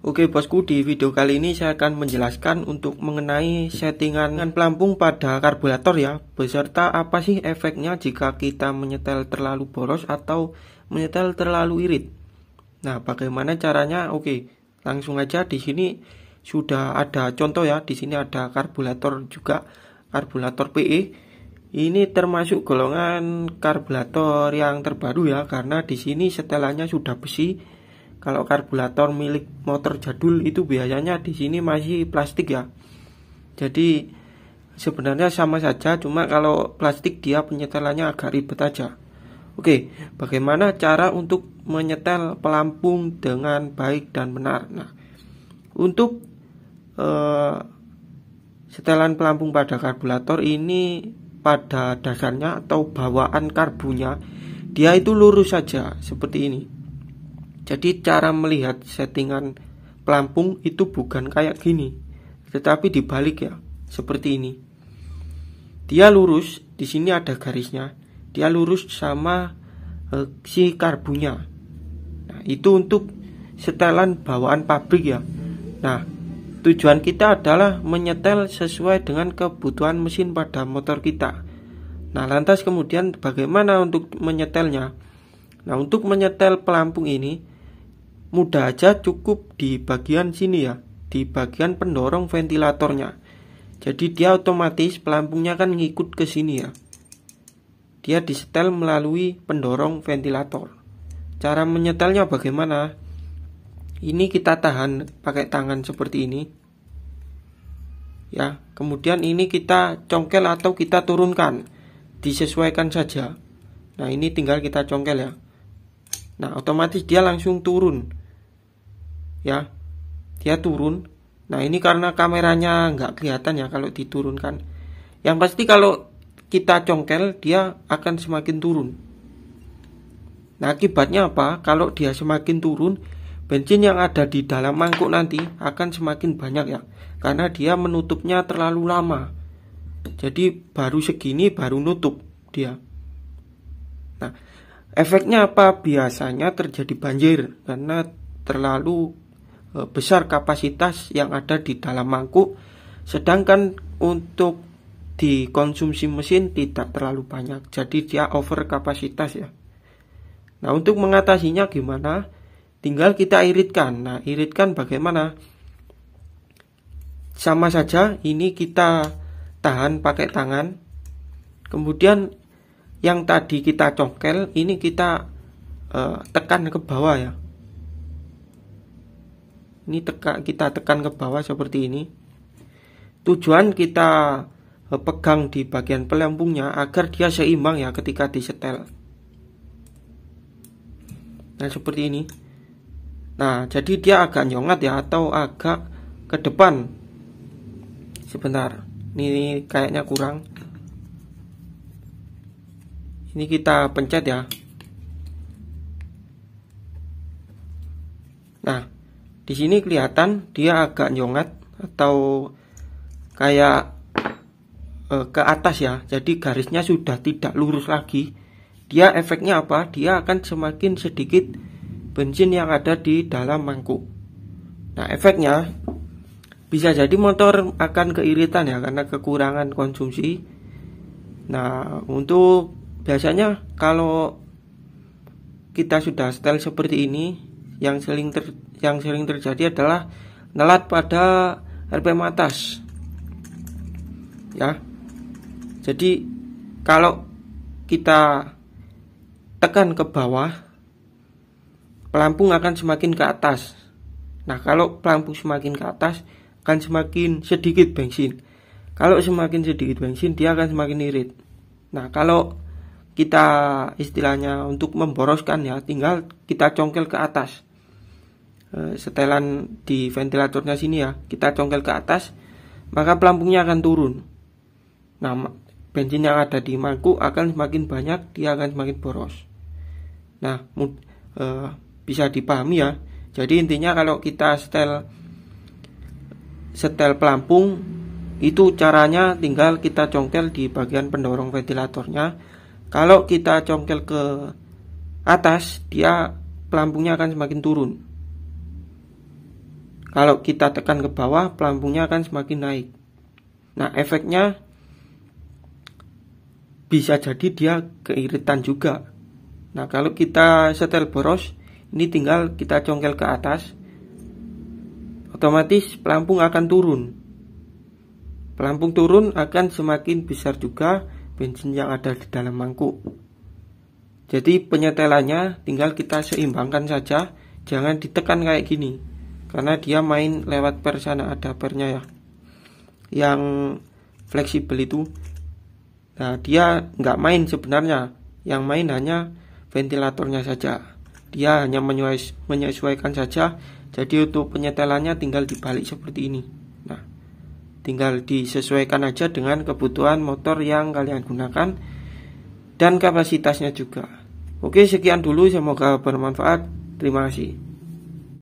Oke bosku di video kali ini saya akan menjelaskan untuk mengenai settingan pelampung pada karburator ya Beserta apa sih efeknya jika kita menyetel terlalu boros atau menyetel terlalu irit Nah bagaimana caranya oke langsung aja di sini sudah ada contoh ya di sini ada karburator juga karburator PE ini termasuk golongan karburator yang terbaru ya karena di sini setelannya sudah besi kalau karburator milik motor jadul itu biasanya di sini masih plastik ya. Jadi sebenarnya sama saja, cuma kalau plastik dia penyetelannya agak ribet aja. Oke, bagaimana cara untuk menyetel pelampung dengan baik dan benar? Nah, untuk eh, setelan pelampung pada karburator ini pada dasarnya atau bawaan karbunya dia itu lurus saja seperti ini jadi cara melihat settingan pelampung itu bukan kayak gini, tetapi dibalik ya, seperti ini. Dia lurus, di sini ada garisnya. Dia lurus sama eh, si karbunya. Nah, itu untuk setelan bawaan pabrik ya. Nah, tujuan kita adalah menyetel sesuai dengan kebutuhan mesin pada motor kita. Nah, lantas kemudian bagaimana untuk menyetelnya? Nah, untuk menyetel pelampung ini, mudah aja cukup di bagian sini ya di bagian pendorong ventilatornya jadi dia otomatis pelampungnya kan ngikut ke sini ya dia disetel melalui pendorong ventilator cara menyetelnya bagaimana ini kita tahan pakai tangan seperti ini ya kemudian ini kita congkel atau kita turunkan disesuaikan saja Nah ini tinggal kita congkel ya Nah otomatis dia langsung turun ya dia turun nah ini karena kameranya nggak kelihatan ya kalau diturunkan yang pasti kalau kita congkel dia akan semakin turun nah akibatnya apa kalau dia semakin turun bensin yang ada di dalam mangkuk nanti akan semakin banyak ya karena dia menutupnya terlalu lama jadi baru segini baru nutup dia nah efeknya apa biasanya terjadi banjir karena terlalu Eh, besar kapasitas yang ada di dalam mangkuk sedangkan untuk dikonsumsi mesin tidak terlalu banyak jadi dia over kapasitas ya nah untuk mengatasinya gimana tinggal kita iritkan nah iritkan bagaimana sama saja ini kita tahan pakai tangan kemudian yang tadi kita congkel ini kita uh, tekan ke bawah ya ini teka, kita tekan ke bawah seperti ini tujuan kita eh, pegang di bagian pelampungnya agar dia seimbang ya ketika disetel nah seperti ini nah jadi dia agak nyongat ya atau agak ke depan sebentar ini kayaknya kurang ini kita pencet ya di sini kelihatan dia agak nyongat atau kayak e, ke atas ya jadi garisnya sudah tidak lurus lagi dia efeknya apa dia akan semakin sedikit bensin yang ada di dalam mangkuk nah efeknya bisa jadi motor akan keiritan ya karena kekurangan konsumsi nah untuk biasanya kalau kita sudah setel seperti ini yang sering ter, yang sering terjadi adalah nelat pada RPM atas. Ya. Jadi kalau kita tekan ke bawah, pelampung akan semakin ke atas. Nah, kalau pelampung semakin ke atas, akan semakin sedikit bensin. Kalau semakin sedikit bensin, dia akan semakin irit. Nah, kalau kita istilahnya untuk memboroskan ya, tinggal kita congkel ke atas. Eh, setelan di ventilatornya sini ya kita congkel ke atas maka pelampungnya akan turun nah bensin yang ada di mangkuk akan semakin banyak dia akan semakin boros nah mud, e, bisa dipahami ya jadi intinya kalau kita setel setel pelampung itu caranya tinggal kita congkel di bagian pendorong ventilatornya kalau kita congkel ke atas dia pelampungnya akan semakin turun kalau kita tekan ke bawah, pelampungnya akan semakin naik. Nah, efeknya bisa jadi dia keiritan juga. Nah, kalau kita setel boros, ini tinggal kita congkel ke atas. Otomatis pelampung akan turun. Pelampung turun akan semakin besar juga bensin yang ada di dalam mangkuk. Jadi penyetelannya tinggal kita seimbangkan saja, jangan ditekan kayak gini karena dia main lewat per sana ada pernya ya yang fleksibel itu nah dia nggak main sebenarnya yang main hanya ventilatornya saja dia hanya menyesuaikan, saja jadi untuk penyetelannya tinggal dibalik seperti ini nah tinggal disesuaikan aja dengan kebutuhan motor yang kalian gunakan dan kapasitasnya juga oke sekian dulu semoga bermanfaat terima kasih